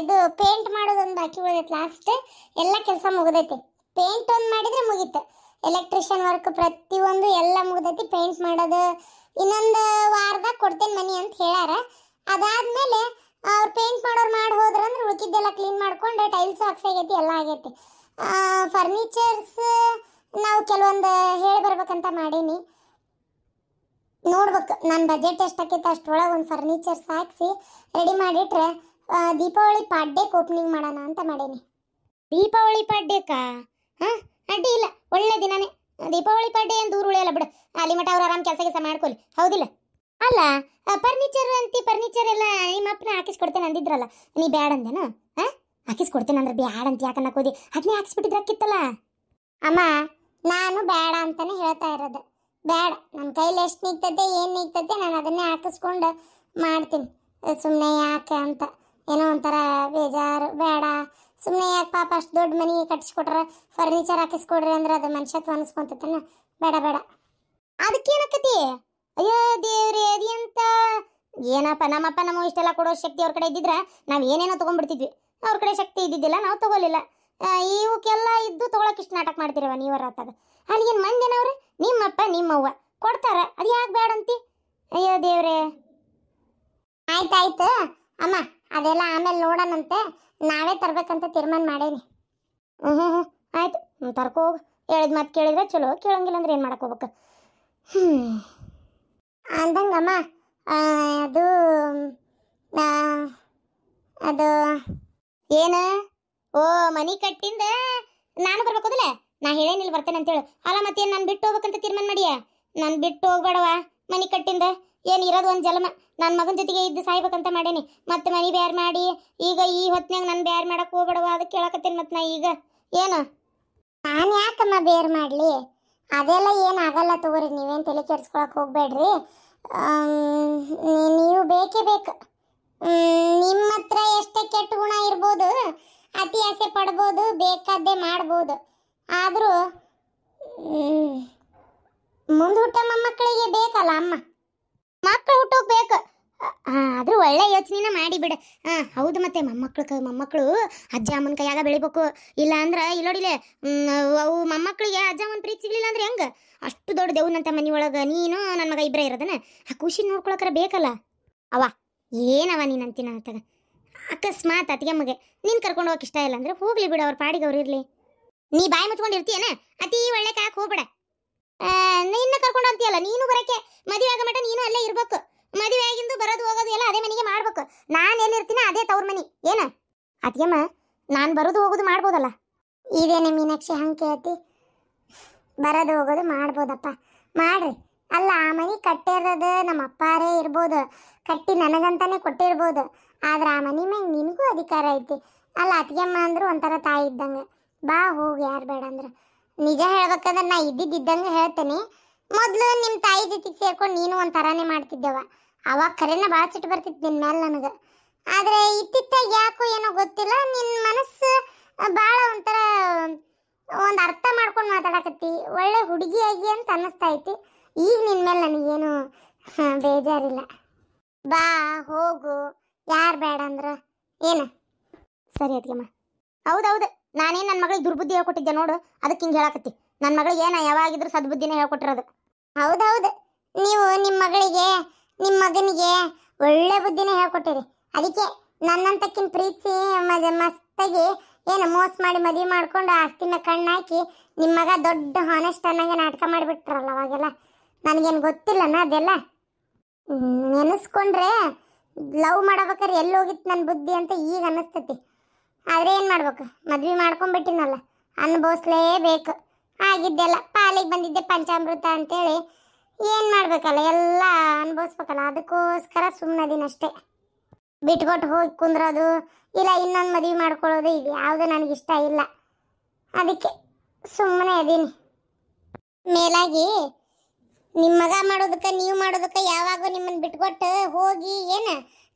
ಇದು ಪೇಂಟ್ ಮಾಡೋದೊಂದು ಬಾಕಿ ಉಳಿದೈತೆ ಲಾಸ್ಟ್ ಎಲ್ಲ ಕೆಲಸ ಮುಗಿದೈತಿ ಪೇಂಟ್ ಒಂದು ಮಾಡಿದರೆ ಮುಗೀತು ಎಲೆಕ್ಟ್ರಿಷಿಯನ್ ವರ್ಕ್ ಪ್ರತಿಯೊಂದು ಎಲ್ಲ ಮುಗಿದೈತಿ ಪೇಂಟ್ ಮಾಡೋದು ಇನ್ನೊಂದು ವಾರದಾಗ ಕೊಡ್ತೇನೆ ಮನಿ ಅಂತ ಹೇಳ್ಯಾರ ಅದಾದಮೇಲೆ ಅವ್ರು ಪೇಂಟ್ ಮಾಡೋರು ಮಾಡಿ ಹೋದ್ರಂದ್ರೆ ಉಳ್ಕಿದ್ದೆಲ್ಲ ಕ್ಲೀನ್ ಮಾಡ್ಕೊಂಡು ಟೈಲ್ಸ್ ಹಾಕ್ಸಾಗೈತಿ ಎಲ್ಲ ಆಗೈತಿ ಫರ್ನಿಚರ್ಸ್ ನಾವು ಕೆಲವೊಂದು ಹೇಳಿ ಬರ್ಬೇಕಂತ ಮಾಡೀನಿ ನೋಡ್ಬೇಕು ನನ್ನ ಬಜೆಟ್ ಎಷ್ಟಾಕೈತೆ ಅಷ್ಟೊಳಗೆ ಒಂದು ಫರ್ನಿಚರ್ಸ್ ಹಾಕಿಸಿ ರೆಡಿ ಮಾಡಿಟ್ರೆ ದೀಪಾವಳಿ ಪಾಡ್ಯಕ್ಕೆ ಓಪನಿಂಗ್ ಮಾಡೋಣ ಅಂತ ಮಾಡೇನಿ ದೀಪಾವಳಿ ಪಾಡ್ಯಕ್ಕಾ ಹಾಂ ಅಡ್ಡಿ ಇಲ್ಲ ಒಳ್ಳೆ ದಿನನೇ ದೀಪಾವಳಿ ಪಾಡ್ಯ ಏನು ದೂರ ಉಳಿಯಲ್ಲ ಬಿಡು ಅಲ್ಲಿ ಮಠ ಅವ್ರು ಆರಾಮ್ ಕೆಲಸ ಕೆಲಸ ಮಾಡ್ಕೊಳ್ಳಿ ಹೌದಿಲ್ಲ ಅಲ್ಲ ಫರ್ನಿಚರ್ ಅಂತಿ ಫರ್ನಿಚರ್ ಎಲ್ಲ ನಿಮ್ಮ ಅಪ್ಪನ ಹಾಕಿಸ್ಕೊಡ್ತೇನೆ ಅಂದಿದ್ರಲ್ಲ ನೀ ಬ್ಯಾಡ ಅಂದೇನು ಹಾಂ ಹಾಕಿಸ್ಕೊಡ್ತೇನೆ ಅಂದ್ರೆ ಬ್ಯಾಡ ಅಂತ ಯಾಕನ್ನ ಕೋದಿ ಅದನ್ನೇ ಹಾಕಿಸ್ಬಿಟ್ಟಿದ್ರಾಕಿತ್ತಲ್ಲ ಅಮ್ಮ ನಾನು ಬೇಡ ಅಂತಾನೆ ಹೇಳ್ತಾ ಇರೋದು ಬೇಡ ನನ್ನ ಕೈಲಿ ಎಷ್ಟು ನೀಗ್ತದೆ ಏನು ನೀಗ್ತದೆ ನಾನು ಅದನ್ನೇ ಹಾಕಿಸ್ಕೊಂಡು ಮಾಡ್ತೀನಿ ಸುಮ್ಮನೆ ಯಾಕೆ ಅಂತ ಏನೋ ಒಂಥರ ಬೇಜಾರು ಬೇಡ ಸುಮ್ಮನೆ ಯಾಕೆ ಪಾಪ ಅಷ್ಟು ದೊಡ್ಡ ಮನೆ ಕಟ್ಸ್ಕೊಟ್ರ ಫರ್ನಿಚರ್ ಹಾಕಿಸ್ಕೊಡ್ರಿ ಅಂದ್ರೆ ಅದು ಮನುಷ್ಯತ್ವ ಅನಿಸ್ಕೊಂತತನ ಬೇಡ ಬೇಡ ಅದಕ್ಕೇನಕ್ಕತಿ ಅಯ್ಯೋ ದೇವ್ರಿ ಅದೆಂತ ಏನಪ್ಪ ನಮ್ಮಪ್ಪ ನಮ್ಮ ಇಷ್ಟೆಲ್ಲ ಕೊಡೋ ಶಕ್ತಿ ಅವ್ರ ಕಡೆ ಇದ್ದಿದ್ರೆ ನಾವು ಏನೇನೋ ತೊಗೊಂಡ್ಬಿಡ್ತಿದ್ವಿ ಅವ್ರ ಕಡೆ ಶಕ್ತಿ ಇದ್ದಿದ್ದಿಲ್ಲ ನಾವು ತೊಗೊಲಿಲ್ಲ ಇವಕ್ಕೆಲ್ಲ ಇದ್ದು ತಗೊಳಕ್ಕೆ ಇಷ್ಟು ನಾಟಕ ಮಾಡ್ತಿರವ ನೀವರ ಆತಾಗ ಅಲ್ಲಿಗೇನು ಮಂದಿನವ್ರೆ ನಿಮ್ಮಪ್ಪ ನಿಮ್ಮವ್ವ ಕೊಡ್ತಾರೆ ಅದು ಯಾಕೆ ಬೇಡಂತಿ ಅಯ್ಯೋ ದೇವ್ರೆ ಆಯ್ತಾಯ್ತು ಅಮ್ಮ ಅದೆಲ್ಲ ಆಮೇಲೆ ನೋಡೋಣಂತೆ ನಾವೇ ತರಬೇಕಂತ ತೀರ್ಮಾನ ಮಾಡೇನಿ ಹ್ಞೂ ಹ್ಞೂ ಆಯಿತು ತರ್ಕೋ ಹೇಳಿದ ಕೇಳಿದ್ರೆ ಚಲೋ ಕೇಳೋಂಗಿಲ್ಲ ಅಂದ್ರೆ ಏನು ಹೋಗ್ಬೇಕು ಹ್ಞೂ ಅಮ್ಮ ಅದು ಅದು ಏನು ಓ ಮನಿ ಕಟ್ಟಿಂದ ನಾನು ನಾನು ನಾ ಹೇಳೇನಿಲ್ಲ ಬರ್ತೇನೆ ಅಂತೇಳಿ ಅಲ್ಲ ಮತ್ತೇನು ನಾನು ಬಿಟ್ಟು ಹೋಗ್ಬೇಕಂತ ತೀರ್ಮಾನ ಮಾಡಿಯಾ ನಾನು ಬಿಟ್ಟು ಹೋಗ್ಬೇಡವಾ ಮನಿ ಕಟ್ಟಿಂದ ಏನು ಇರೋದು ಒಂದು ಜಲಮ ನನ್ನ ಮಗನ ಜೊತೆಗೆ ಇದ್ದು ಸಾಯ್ಬೇಕಂತ ಮಾಡೇನಿ ಮತ್ತೆ ಮನೆ ಬೇರೆ ಮಾಡಿ ಈಗ ಈ ಹೊತ್ನ್ಯಾಗ ನಾನು ಬೇರೆ ಮಾಡಕ್ಕೆ ಹೋಗ್ಬೇಡವ ಅದಕ್ಕೆ ಕೇಳಕತ್ತೇನೆ ಮತ್ತೆ ನಾ ಈಗ ಏನು ನಾನು ಯಾಕಮ್ಮ ಬೇರ್ ಮಾಡಲಿ ಅದೆಲ್ಲ ಏನು ಆಗಲ್ಲ ತಗೋರಿ ನೀವೇನು ತಲೆ ಕೆಡ್ಸ್ಕೊಳಕ್ಕೆ ಹೋಗ್ಬೇಡ್ರಿ ನೀವು ಬೇಕೇ ಬೇಕು ನಿಮ್ಮ ಹತ್ರ ಎಷ್ಟೇ ಕೆಟ್ಟ ಗುಣ ಇರ್ಬೋದು ಅತಿ ಆಸೆ ಪಡ್ಬೋದು ಬೇಕಾದ್ದೇ ಮಾಡ್ಬೋದು ಆದರೂ ಮುಂದೂಟ ಮೊಮ್ಮಕ್ಕಳಿಗೆ ಬೇಕಲ್ಲ ಅಮ್ಮ ಮಕ್ಕಳು ಹುಟ್ಟೋಗ್ಬೇಕು ಆದ್ರೂ ಒಳ್ಳೆ ಯೋಚನೆನ ಬಿಡ ಹಾ ಹೌದು ಮತ್ತೆ ಮೊಮ್ಮಕ್ಳು ಮೊಮ್ಮಕ್ಕಳು ಅಜ್ಜ ಅಮ್ಮನ ಕೈಯಾಗ ಬೆಳಿಬೇಕು ಇಲ್ಲ ಅಂದ್ರೆ ಇಲ್ಲೋಡಿಲೆ ಅವು ಮೊಮ್ಮಕ್ಳಿಗೆ ಅಜ್ಜಮ್ಮನ ಅಮ್ಮನ ಪ್ರೀತಿ ಸಿಗ್ಲಿಲ್ಲ ಅಂದ್ರೆ ಹೆಂಗ ಅಷ್ಟು ದೊಡ್ಡ ದೇವ್ನಂತ ಮನೆಯೊಳಗ ಒಳಗೆ ನೀನು ನನ್ನ ಮಗ ಇಬ್ಬರೇ ಇರೋದನ ಆ ಖುಷಿ ನೋಡ್ಕೊಳಕರ ಬೇಕಲ್ಲ ಅವಾ ಏನವ ನೀನು ಅಂತಿನ ಅಂತಗ ಅಕಸ್ಮಾತ್ ಅತಿಗೆ ಮಗೆ ನೀನು ಕರ್ಕೊಂಡು ಹೋಗಕ್ಕೆ ಇಷ್ಟ ಇಲ್ಲ ಅಂದ್ರೆ ಹೋಗ್ಲಿ ಬಿಡು ಅವ್ರ ಪಾಡಿಗೆ ಅವ್ರು ಇರ್ಲಿ ನೀ ಬಾಯಿ ಮುಚ್ಕೊಂಡಿರ್ತೀಯನ ಅತಿ ಒಳ್ಳೆ ಕಾಕ್ ಹೋಗ್ಬೇಡ ನಿನ್ನ ಕರ್ಕೊಂಡು ಅಂತೀಯಲ್ಲ ನೀನು ಬರಕ್ಕೆ ಮದುವೆ ಆಗೋ ಮಟ ನೀನು ಅಲ್ಲೇ ಇರ್ಬೇಕು ಮದುವೆ ಆಗಿಂದು ಬರೋದು ಹೋಗೋದು ಎಲ್ಲ ಅದೇ ಮನೆಗೆ ಮಾಡ್ಬೇಕು ನಾನು ಎಲ್ಲಿರ್ತೀನಿ ಅದೇ ತವ್ರ ಮನೆ ಏನ ಅತ್ಯಮ್ಮ ನಾನು ಬರೋದು ಹೋಗೋದು ಮಾಡ್ಬೋದಲ್ಲ ಇದೇನೆ ಮೀನಾಕ್ಷಿ ಹಂಗೆ ಕೇಳ್ತಿ ಬರೋದು ಹೋಗೋದು ಮಾಡ್ಬೋದಪ್ಪ ಮಾಡ್ರಿ ಅಲ್ಲ ಆ ಮನೆ ಕಟ್ಟಿರೋದು ನಮ್ಮ ಅಪ್ಪಾರೇ ಇರ್ಬೋದು ಕಟ್ಟಿ ನನಗಂತಾನೆ ಕೊಟ್ಟಿರ್ಬೋದು ಆದ್ರೆ ಆ ಮನೆ ಮ್ಯಾಗ ನಿನಗೂ ಅಧಿಕಾರ ಐತಿ ಅಲ್ಲ ಅತ್ತಿಗೆಮ್ಮ ಅಂದ್ರೆ ಒಂಥರ ತಾಯಿ ಇದ್ದಂಗೆ ಬಾ ಹೋಗಿ ಯಾರು ಬೇಡ ಅಂದ್ರೆ ನಿಜ ಹೇಳ್ಬೇಕಂದ್ರೆ ನಾ ಇದ್ದಿದ್ದಂಗೆ ಹೇಳ್ತೇನೆ ಮೊದಲು ನಿಮ್ಮ ತಾಯಿ ಜೊತೆಗೆ ಸೇರ್ಕೊಂಡು ನೀನು ಒಂದು ತರಾನೇ ಮಾಡ್ತಿದ್ದೆವ ಅವಾಗ ಕರೆನ ಭಾಳ ಸಿಟ್ಟು ಬರ್ತಿತ್ತು ನಿನ್ನ ಮೇಲೆ ನನಗೆ ಆದರೆ ಇತ್ತಿತ್ತಾಗ ಯಾಕೋ ಏನೋ ಗೊತ್ತಿಲ್ಲ ನಿನ್ನ ಮನಸ್ಸು ಭಾಳ ಒಂಥರ ಒಂದು ಅರ್ಥ ಮಾಡ್ಕೊಂಡು ಮಾತಾಡಕತ್ತಿ ಒಳ್ಳೆ ಹುಡುಗಿಯಾಗಿ ಅಂತ ಅನ್ನಿಸ್ತಾ ಐತಿ ಈಗ ನಿನ್ನ ಮೇಲೆ ನನಗೇನು ಬೇಜಾರಿಲ್ಲ ಬಾ ಹೋಗು ಯಾರು ಬೇಡ ಅಂದ್ರೆ ಏನು ಸರಿ ಅದಕ್ಕೆ ಹೌದೌದು ನಾನೇನು ನನ್ನ ಮಗಳಿಗೆ ದುರ್ಬುದ್ಧಿ ಹೇಳ್ಕೊಟ್ಟಿದ್ದೆ ನೋಡು ಅದಕ್ಕೆ ಹಿಂಗೆ ಹೇಳಕತ್ತಿ ನನ್ನ ಮಗಳಿಗೆ ನಾ ಯಾವಾಗಿದ್ರು ಸದ್ಬುದ್ಧಿನೇ ಹೇಳ್ಕೊಟ್ಟಿರೋದು ಹೌದೌದು ನೀವು ನಿಮ್ಮ ಮಗಳಿಗೆ ನಿಮ್ಮ ಮಗನಿಗೆ ಒಳ್ಳೆ ಬುದ್ಧಿನೇ ಹೇಳ್ಕೊಟ್ಟಿರಿ ಅದಕ್ಕೆ ನನ್ನಂತಕ್ಕಿನ ಪ್ರೀತಿ ಮಸ್ತಾಗಿ ಏನು ಮೋಸ ಮಾಡಿ ಮದುವೆ ಮಾಡ್ಕೊಂಡು ಆಸ್ತಿನ ಕಣ್ಣಾಕಿ ನಿಮ್ಮ ಮಗ ದೊಡ್ಡ ಹಾನೆಸ್ಟ್ ಅನ್ನಂಗೆ ನಾಟಕ ಮಾಡಿಬಿಟ್ರಲ್ಲ ಅವಾಗೆಲ್ಲ ನನಗೇನು ಗೊತ್ತಿಲ್ಲನ ಅದೆಲ್ಲ ನೆನೆಸ್ಕೊಂಡ್ರೆ ಲವ್ ಮಾಡಬೇಕಾದ್ರೆ ಎಲ್ಲಿ ಹೋಗಿತ್ತು ನನ್ನ ಬುದ್ಧಿ ಅಂತ ಈಗ ಅನ್ನಿಸ್ತತಿ ಆದರೆ ಏನು ಮಾಡ್ಬೇಕು ಮದ್ವೆ ಮಾಡ್ಕೊಂಬಿಟ್ಟಿನಲ್ಲ ಅನ್ಭವಿಸ್ಲೇಬೇಕು ಆಗಿದ್ದೆಲ್ಲ ಪಾಲಿಗೆ ಬಂದಿದ್ದೆ ಪಂಚಾಮೃತ ಅಂತೇಳಿ ಏನು ಮಾಡಬೇಕಲ್ಲ ಎಲ್ಲ ಅನುಭವಿಸ್ಬೇಕಲ್ಲ ಅದಕ್ಕೋಸ್ಕರ ಸುಮ್ಮನದಿನಷ್ಟೇ ಬಿಟ್ಕೊಟ್ಟು ಹೋಗಿ ಕುಂದ್ರೋದು ಇಲ್ಲ ಇನ್ನೊಂದು ಮದುವೆ ಮಾಡ್ಕೊಳ್ಳೋದು ಇದು ಯಾವುದೂ ನನಗಿಷ್ಟ ಇಲ್ಲ ಅದಕ್ಕೆ ಸುಮ್ಮನೆ ಅದೀನಿ ಮೇಲಾಗಿ ನಿಮ್ಮ ಮಗ ಮಾಡೋದಕ್ಕೆ ನೀವು ಮಾಡೋದಕ್ಕೆ ಯಾವಾಗೂ ನಿಮ್ಮನ್ನು ಬಿಟ್ಕೊಟ್ಟು ಹೋಗಿ ಏನು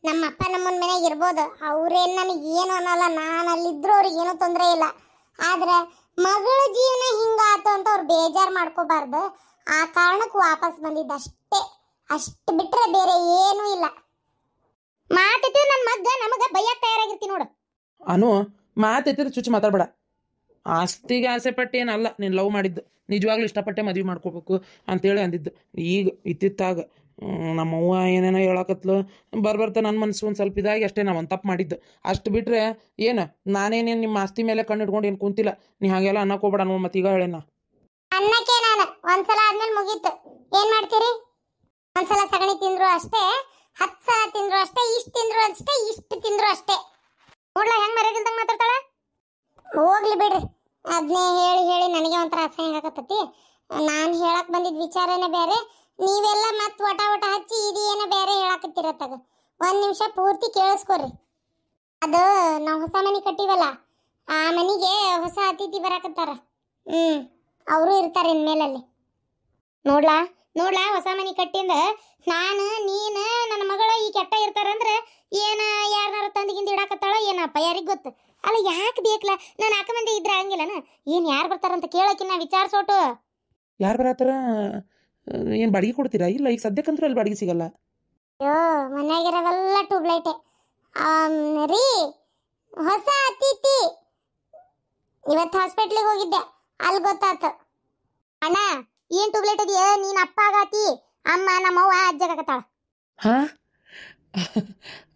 ನಮ್ಮ ಅಪ್ಪ ನಮ್ಮನ ಮನೆಯಾಗ ಇರ್ಬೋದು ಅವ್ರೇನು ನನಗೆ ಏನು ಅನ್ನೋಲ್ಲ ನಾನು ಅಲ್ಲಿದ್ದರೂ ಅವ್ರಿಗೆ ಏನೂ ತೊಂದರೆ ಇಲ್ಲ ಆದರೆ ಮಗಳ ಜೀವನ ಹಿಂಗಾಯ್ತು ಅಂತ ಅವ್ರು ಬೇಜಾರು ಮಾಡ್ಕೋಬಾರ್ದು ಆ ಕಾರಣಕ್ಕೆ ವಾಪಸ್ ಬಂದಿದ್ದ ಅಷ್ಟೇ ಅಷ್ಟು ಬಿಟ್ರೆ ಬೇರೆ ಏನು ಇಲ್ಲ ಮಾತಿದ್ರೆ ನನ್ನ ಮಗ್ಗ ನಮಗ ಬೈಯಕ್ ತಯಾರಾಗಿರ್ತಿ ನೋಡು ಅನು ಮಾತಿದ್ರೆ ಚುಚ್ಚು ಮಾತಾಡ್ಬೇಡ ಆಸ್ತಿಗೆ ಆಸೆ ಏನಲ್ಲ ನೀನು ಲವ್ ಮಾಡಿದ್ದು ನಿಜವಾಗ್ಲೂ ಇಷ್ಟಪಟ್ಟೆ ಮದುವೆ ಮಾಡ್ಕೋಬೇಕು ಅಂತೇಳಿ ಅಂದಿದ್ದು ಈಗ ಇತ್ತಿತ್ತಾಗ ನಮ್ಮವ್ವ ಏನೇನೋ ಹೇಳಾಕತ್ಲು ಬರ್ಬರ್ತಾ ನನ್ನ ಮನಸ್ಸು ಒಂದು ಸ್ವಲ್ಪ ಇದಾಗಿ ಅಷ್ಟೇ ನಾವು ಒಂದು ತಪ್ಪು ಮಾಡಿದ್ದು ಅಷ್ಟು ಬಿಟ್ಟರೆ ಏನು ನಾನೇನೇನು ನಿಮ್ಮ ಆಸ್ತಿ ಮೇಲೆ ಕಣ್ಣು ಇಟ್ಕೊಂಡು ಏನು ಕುಂತಿಲ್ಲ ನೀ ಹಾಗೆಲ್ಲ ಅನ್ನಕ್ಕೋಗ್ಬೇಡ ಅನ್ವ ಮತ್ತೆ ಈಗ ಹೇಳೇನ ಅನ್ನಕ್ಕೆ ನಾನು ಒಂದ್ಸಲ ಆದ್ಮೇಲೆ ಮುಗೀತು ಏನು ಮಾಡ್ತೀರಿ ಒಂದ್ಸಲ ಸಗಣಿ ತಿಂದ್ರು ಅಷ್ಟೇ ಹತ್ತು ಸಲ ತಿಂದ್ರು ಅಷ್ಟೇ ಇಷ್ಟು ತಿಂದ್ರು ಅಷ್ಟೇ ಇಷ್ಟು ತಿಂದ್ರು ಅಷ್ಟೇ ನೋಡ್ಲ ಹೆಂಗೆ ಮರ್ಯಾದಿಂದಾಗ ಮಾತಾಡ್ತಾಳ ಹೋಗ್ಲಿ ಬಿಡ್ರಿ ಅದನ್ನೇ ಹೇಳಿ ಹೇಳಿ ನನಗೆ ಒಂಥರ ಅಸಹ್ಯ ಆಗತ್ತತಿ ನಾನು ಹೇಳಕ್ಕೆ ಬಂದಿದ್ದ ವಿಚಾರನೇ ಬೇರೆ ನೀವೆಲ್ಲ ಮತ್ತೆ ವಟ ವಟ ಹಚ್ಚಿ ಇದು ಏನೋ ಬೇರೆ ತಗ ಒಂದು ನಿಮಿಷ ಪೂರ್ತಿ ಕೇಳಿಸ್ಕೊರಿ ಅದು ನಾವು ಹೊಸ ಮನೆ ಕಟ್ಟಿವಲ್ಲ ಆ ಮನೆಗೆ ಹೊಸ ಅತಿಥಿ ಬರಕತ್ತಾರ ಹ್ಞೂ ಅವರು ಇರ್ತಾರೆ ಇನ್ಮೇಲಲ್ಲಿ ನೋಡ್ಲಾ ನೋಡ್ಲಾ ಹೊಸ ಮನೆ ಕಟ್ಟಿಂದ ನಾನು ನೀನು ನನ್ನ ಮಗಳು ಈ ಕೆಟ್ಟ ಇರ್ತಾರಂದ್ರೆ ಏನ ಯಾರನ್ನಾರ ತಂದಿಗಿಂದ ಇಡಾಕತ್ತಾಳೋ ಏನಪ್ಪ ಯಾರಿಗೆ ಗೊತ್ತು ಅಲ್ಲ ಯಾಕೆ ಬೇಕಲ್ಲ ನಾನು ಅಕ್ಕ ಮಂದಿ ಇದ್ರೆ ಹಂಗಿಲ್ಲನ ಏನು ಯಾರು ಬರ್ತಾರಂತ ಕೇಳೋಕಿನ್ನ ವಿಚಾರಿಸೋಟು ಯಾರು ಬರತ್ತಾರ ಏನು ಬಾಡಿಗೆ ಕೊಡ್ತೀರಾ ಇಲ್ಲ ಈಗ ಸದ್ಯಕ್ಕಂತೂ ಅಲ್ಲಿ ಬಾಡಿಗೆ ಸಿಗಲ್ಲ ಅಯ್ಯೋ ಮನೆಯಾಗಿರೋವೆಲ್ಲ ಟ್ಯೂಬ್ಲೈಟೆ ರೀ ಹೊಸ ಅತಿಥಿ ಇವತ್ತು ಹಾಸ್ಪಿಟ್ಲಿಗೆ ಹೋಗಿದ್ದೆ ಅಲ್ಲಿ ಗೊತ್ತಾತು ಅಣ್ಣ ಏನು ಟ್ಯೂಬ್ಲೈಟ್ ಇದೆಯಾ ನೀನು ಅಪ್ಪ ಆಗತಿ ಅಮ್ಮ ನಮ್ಮವ್ವ ಅಜ್ಜಗಾಗತ್ತಾಳ ಹಾ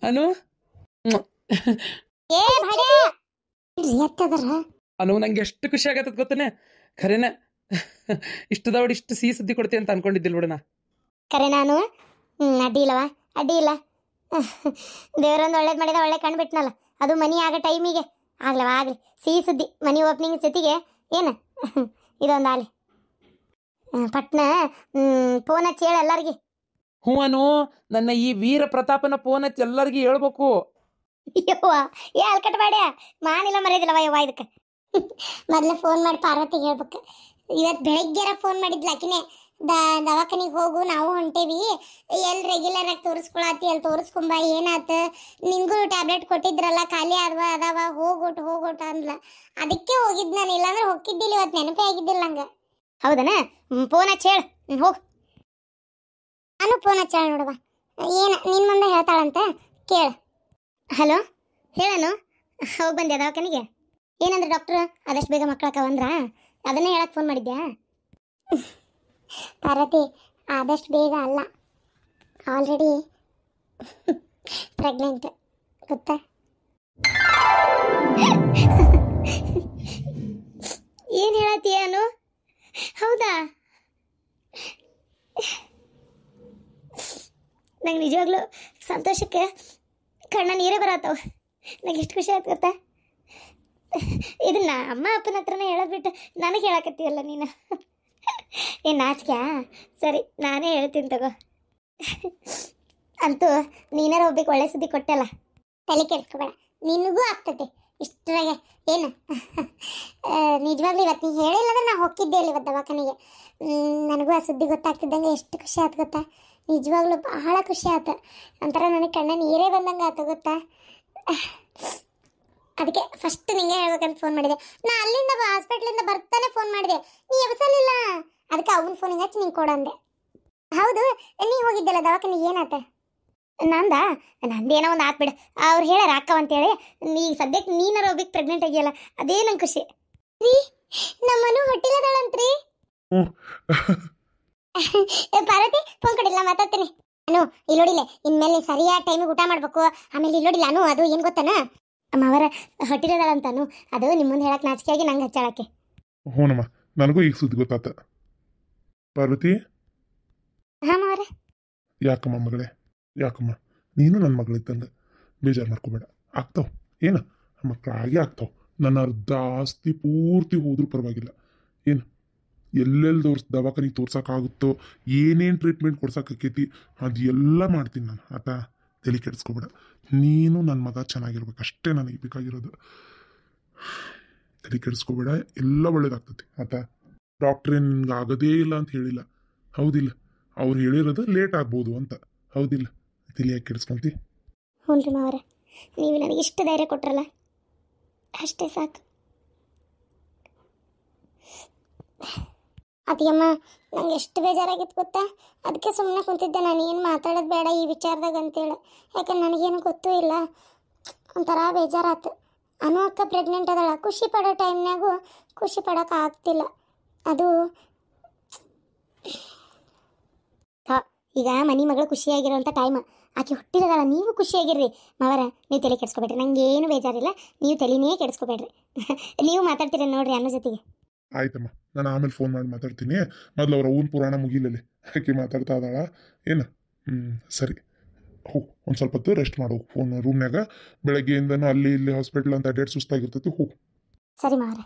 ಅನು ಏ ಭಡ ಎತ್ತದರ ಅನು ನಂಗೆ ಎಷ್ಟು ಖುಷಿ ಆಗತ್ತದ ಗೊತ್ತನೆ ಖರೇನ ಇಷ್ಟು ದೌಡ್ ಇಷ್ಟು ಸಿಹಿ ಸುದ್ದಿ ಕೊಡ್ತೀನಿ ಅಂತ ಅನ್ಕೊಂಡಿದ್ದಿಲ್ಲ ಬಿಡಣ ಕರೆ ನಾನು ಅಡ್ಡಿ ಇಲ್ಲವಾ ಅಡ್ಡಿ ಇಲ್ಲ ದೇವರೊಂದು ಒಳ್ಳೇದ್ ಮಾಡಿದ ಒಳ್ಳೆ ಬಿಟ್ನಲ್ಲ ಅದು ಮನಿ ಆಗ ಟೈಮಿಗೆ ಆಗ್ಲವ ಆಗಲಿ ಸಿಹಿ ಸುದ್ದಿ ಮನಿ ಓಪನಿಂಗ್ ಜೊತೆಗೆ ಏನು ಇದೊಂದು ಆಗಲಿ ಪಟ್ನ ಫೋನ್ ಹಚ್ಚಿ ಹೇಳ ಎಲ್ಲರಿಗೆ ಅನು ನನ್ನ ಈ ವೀರ ಪ್ರತಾಪನ ಫೋನ್ ಹಚ್ಚಿ ಎಲ್ಲರಿಗೂ ಹೇಳ್ಬೇಕು ಏ ಅಲ್ಕಟ್ ಅಲ್ಕಟ್ಬೇಡ ಮಾನಿಲ್ಲ ಮರ್ಯಾದಿಲ್ಲವ ಯವ್ವ ಇದಕ್ಕೆ ಮೊದಲು ಫೋನ್ ಮಾಡಿ ಪಾರ್ವತಿಗೆ ಹೇಳ್ಬೇಕು ಇವತ್ತು ಬೆಳಿಗ್ಗೆರ ಫೋನ್ ಮಾಡಿದ್ಲ ದ ದವಾಖಾನಿಗೆ ಹೋಗು ನಾವು ಹೊಂಟೇವಿ ಎಲ್ಲಿ ರೆಗ್ಯುಲರ್ ಆಗಿ ತೋರಿಸ್ಕೊಳತಿ ಅಲ್ಲಿ ತೋರಿಸ್ಕೊಂಬ ಏನಾತ ನಿಮ್ಗೂ ಟ್ಯಾಬ್ಲೆಟ್ ಕೊಟ್ಟಿದ್ರಲ್ಲ ಖಾಲಿ ಆದವ ಅದಾವ ಹೋಗೋಟ್ ಹೋಗೋಟ ಅಂದ್ಲ ಅದಕ್ಕೆ ಹೋಗಿದ್ ನಾನು ಇಲ್ಲಾಂದ್ರೆ ಹೋಗಿದ್ದಿಲ್ಲ ಇವತ್ತು ನೆನಪೇ ಆಗಿದ್ದಿಲ್ಲ ನಂಗೆ ಹೌದನ ಫೋನ್ ಹೇಳ ಹೋಗ್ ನಾನು ಫೋನ್ ಹಚ್ಚಾಳ ನೋಡುವ ಏನ ನಿನ್ ಮುಂದೆ ಹೇಳ್ತಾಳಂತ ಕೇಳ ಹಲೋ ಹೇಳನು ಹೋಗ್ ಬಂದೆ ದವಾಖಾನಿಗೆ ಏನಂದ್ರೆ ಡಾಕ್ಟ್ರು ಆದಷ್ಟು ಬೇಗ ಮಕ್ಕಳಕ್ಕ ಬಂದ್ರಾ ಅದನ್ನೇ ಹೇಳಕ್ಕೆ ಫೋನ್ ಮಾಡಿದ್ಯಾ ಪಾರ್ವತಿ ಆದಷ್ಟು ಬೇಗ ಅಲ್ಲ ಆಲ್ರೆಡಿ ಪ್ರೆಗ್ನೆಂಟ್ ಗೊತ್ತಾ ಏನು ಅನು ಹೌದಾ ನಂಗೆ ನಿಜವಾಗ್ಲೂ ಸಂತೋಷಕ್ಕೆ ಕಣ್ಣ ನೀರೇ ಬರತ್ತವ ನಂಗೆ ಎಷ್ಟು ಖುಷಿ ಆಯ್ತು ಗೊತ್ತಾ ಇದನ್ನ ಅಮ್ಮ ಅಪ್ಪನ ಹತ್ರನೇ ಹೇಳೋದ್ಬಿಟ್ಟು ನನಗೆ ಹೇಳಕತ್ತೀವಲ್ಲ ನೀನು ಏ ನಾಚಿಕೆ ಸರಿ ನಾನೇ ಹೇಳ್ತೀನಿ ತಗೋ ಅಂತೂ ನೀನಾರ ಒಬ್ಬಿಗೆ ಒಳ್ಳೆ ಸುದ್ದಿ ಕೊಟ್ಟಲ್ಲ ತಲೆ ಕೆಡಿಸ್ಕೋಬೇಡ ನಿನಗೂ ಆಗ್ತದೆ ಇಷ್ಟರಾಗೆ ಏನು ನಿಜವಾಗ್ಲೂ ಇವತ್ತು ನೀ ಹೇಳಿಲ್ಲ ಅಂದ್ರೆ ನಾ ಹೊಕ್ಕಿದ್ದೆ ಅಲ್ಲಿ ಇವತ್ತು ದವಾಖಾನೆಗೆ ನನಗೂ ಆ ಸುದ್ದಿ ಗೊತ್ತಾಗ್ತಿದ್ದಂಗೆ ಎಷ್ಟು ಖುಷಿ ಆಯ್ತು ಗೊತ್ತಾ ನಿಜವಾಗ್ಲೂ ಬಹಳ ಖುಷಿ ಆಯ್ತು ಒಂಥರ ನನಗೆ ಕಣ್ಣ ನೀರೇ ಬಂದಂಗೆ ಆಯ್ತು ಗೊತ್ತಾ ಅದಕ್ಕೆ ಫಸ್ಟ್ ನಿಂಗೆ ಹೇಳ್ಬೇಕಂತ ಫೋನ್ ಮಾಡಿದೆ ನಾ ಅಲ್ಲಿಂದ ಹಾಸ್ಪಿಟ್ಲಿಂದ ಬರ್ತಾನೆ ಫೋನ್ ಮಾಡಿದೆ ನೀ ಎಬ್ಸಲಿಲ್ಲ ಅದಕ್ಕೆ ಅವನ ಫೋನ್ ಹಚ್ಚಿ ನಿಂಗೆ ಕೊಡಂದೆ ಹೌದು ನೀ ಹೋಗಿದ್ದಲ್ಲ ದವಾಖಾನೆ ಏನಾತ ನಂದ ನಂದೇನೋ ಒಂದು ಹಾಕ್ಬಿಡು ಅವ್ರು ಹೇಳಾರ ಅಕ್ಕ ಅಂತೇಳಿ ನೀ ಸದ್ಯಕ್ಕೆ ನೀನಾರ ಒಬ್ಬಿಗೆ ಪ್ರೆಗ್ನೆಂಟ್ ಆಗಿಯಲ್ಲ ಅದೇ ನಂಗೆ ಖುಷಿ ರೀ ನಮ್ಮನು ಏ ಪಾರ್ವತಿ ಫೋನ್ ಕೊಡಿಲ್ಲ ಮಾತಾಡ್ತೀನಿ ಅನು ಇಲ್ಲೋಡಿಲ್ಲ ಇನ್ಮೇಲೆ ಸರಿಯಾದ ಟೈಮಿಗೆ ಊಟ ಮಾಡ್ಬೇಕು ಆಮೇಲೆ ಇಲ್ಲೋಡಿಲ್ಲ ನಾನು ಅದು ಏನು ಗೊತ್ತಾನ ನಮ್ಮ ಅವರ ಅಂತಾನು ಅದು ನಿಮ್ಮ ಮುಂದೆ ಹೇಳಕ್ಕೆ ನಾಚಿಕೆಯಾಗಿ ನಂಗೆ ಹಚ್ಚಾಳಕ್ಕೆ ಹ್ಞೂನಮ್ಮ ನನಗೂ ಈಗ ಸುದ್ದಿ ಗೊತ್ತಾತ ಪಾರ್ವತಿ ಹಾಂ ಮಾವರ ಯಾಕಮ್ಮ ಮಗಳೇ ಯಾಕಮ್ಮ ನೀನು ನನ್ನ ಮಗಳಿದ್ದಂಗೆ ಬೇಜಾರು ಮಾಡ್ಕೋಬೇಡ ಆಗ್ತಾವ್ ಏನು ಮಕ್ಕಳಾಗಿ ಆಗ್ತಾವ್ ನನ್ನ ಅರ್ಧ ಆಸ್ತಿ ಪೂರ್ತಿ ಹೋದ್ರೂ ಪರವಾಗಿಲ್ಲ ಏನು ಎಲ್ಲೆಲ್ಲಿ ತೋರ್ಸ್ ದವಾಖಾನಿಗೆ ತೋರ್ಸೋಕ್ಕಾಗುತ್ತೋ ಏನೇನು ಟ್ರೀಟ್ಮೆಂಟ್ ಕೊಡ್ಸೋಕ್ಕಾಕೈತಿ ಎಲ್ಲ ಮಾಡ್ತೀನಿ ನಾನು ಆತ ತಲೆ ಕೆಡಿಸ್ಕೊಬೇಡ ನೀನು ನನ್ನ ಮಗ ಚೆನ್ನಾಗಿರ್ಬೇಕು ಅಷ್ಟೇ ನನಗೆ ಬೇಕಾಗಿರೋದು ತಲೆ ಕೆಡಿಸ್ಕೊಬೇಡ ಎಲ್ಲ ಒಳ್ಳೇದಾಗ್ತತಿ ಆತ ಏನು ನಿನ್ಗೆ ಆಗೋದೇ ಇಲ್ಲ ಅಂತ ಹೇಳಿಲ್ಲ ಹೌದಿಲ್ಲ ಅವ್ರು ಹೇಳಿರೋದು ಲೇಟ್ ಆಗ್ಬೋದು ಅಂತ ಹೌದಿಲ್ಲ ತಲೆ ಯಾಕೆ ಕೆಡಿಸ್ಕೊಂತಿ ಹ್ಞೂ ರೀ ಮಾವರ ನೀವು ನನಗೆ ಇಷ್ಟು ಧೈರ್ಯ ಕೊಟ್ರಲ್ಲ ಅಷ್ಟೇ ಸಾಕು ಅದಿಯಮ್ಮ ನಂಗೆ ಎಷ್ಟು ಬೇಜಾರಾಗಿತ್ತು ಗೊತ್ತಾ ಅದಕ್ಕೆ ಸುಮ್ಮನೆ ಕುಂತಿದ್ದೆ ನಾನು ಏನು ಮಾತಾಡೋದು ಬೇಡ ಈ ವಿಚಾರದಾಗ ಅಂತೇಳಿ ಯಾಕಂದ್ರೆ ನನಗೇನು ಗೊತ್ತೂ ಇಲ್ಲ ಒಂಥರ ಬೇಜಾರಾತು ಅನು ಅಕ್ಕ ಪ್ರೆಗ್ನೆಂಟ್ ಅದಳ ಖುಷಿ ಪಡೋ ಟೈಮ್ನಾಗೂ ಖುಷಿ ಪಡೋಕೆ ಆಗ್ತಿಲ್ಲ ಅದು ಈಗ ಮನಿ ಮಗಳು ಖುಷಿಯಾಗಿರೋವಂಥ ಟೈಮ್ ಆಕೆ ಹುಟ್ಟಿರೋದಲ್ಲ ನೀವು ಖುಷಿಯಾಗಿರ್ರಿ ಮವರ ನೀವು ತಲೆ ಕೆಡಿಸ್ಕೊಬೇಡ್ರಿ ನಂಗೆ ಏನು ಬೇಜಾರಿಲ್ಲ ನೀವು ತಲೆನೇ ಕೆಡಿಸ್ಕೊಬೇಡ್ರಿ ನೀವು ಮಾತಾಡ್ತೀರ ನೋಡ್ರಿ ಅನ್ನೋ ಜೊತೆಗೆ ಆಯ್ತಮ್ಮ ನಾನು ಆಮೇಲೆ ಫೋನ್ ಮಾಡಿ ಮಾತಾಡ್ತೀನಿ ಮೊದಲು ಅವ್ರ ಊನ್ ಪುರಾಣ ಮುಗಿಲಲ್ಲಿ ಆಕೆ ಮಾತಾಡ್ತಾ ಇದ್ದಾಳ ಏನು ಹ್ಞೂ ಸರಿ ಹೋ ಒಂದು ಸ್ವಲ್ಪ ಹೊತ್ತು ರೆಸ್ಟ್ ಮಾಡು ಫೋನ್ ರೂಮ್ನಾಗ ಬೆಳಗ್ಗೆಯಿಂದನೂ ಅಲ್ಲಿ ಇಲ್ಲಿ ಹಾಸ್ಪಿಟ್ಲ್ ಅಂತ ಡೇಟ್ ಸುಸ್ತಾಗಿರ್ತೈತಿ ಹೋ ಸರಿ ಮಾರೆ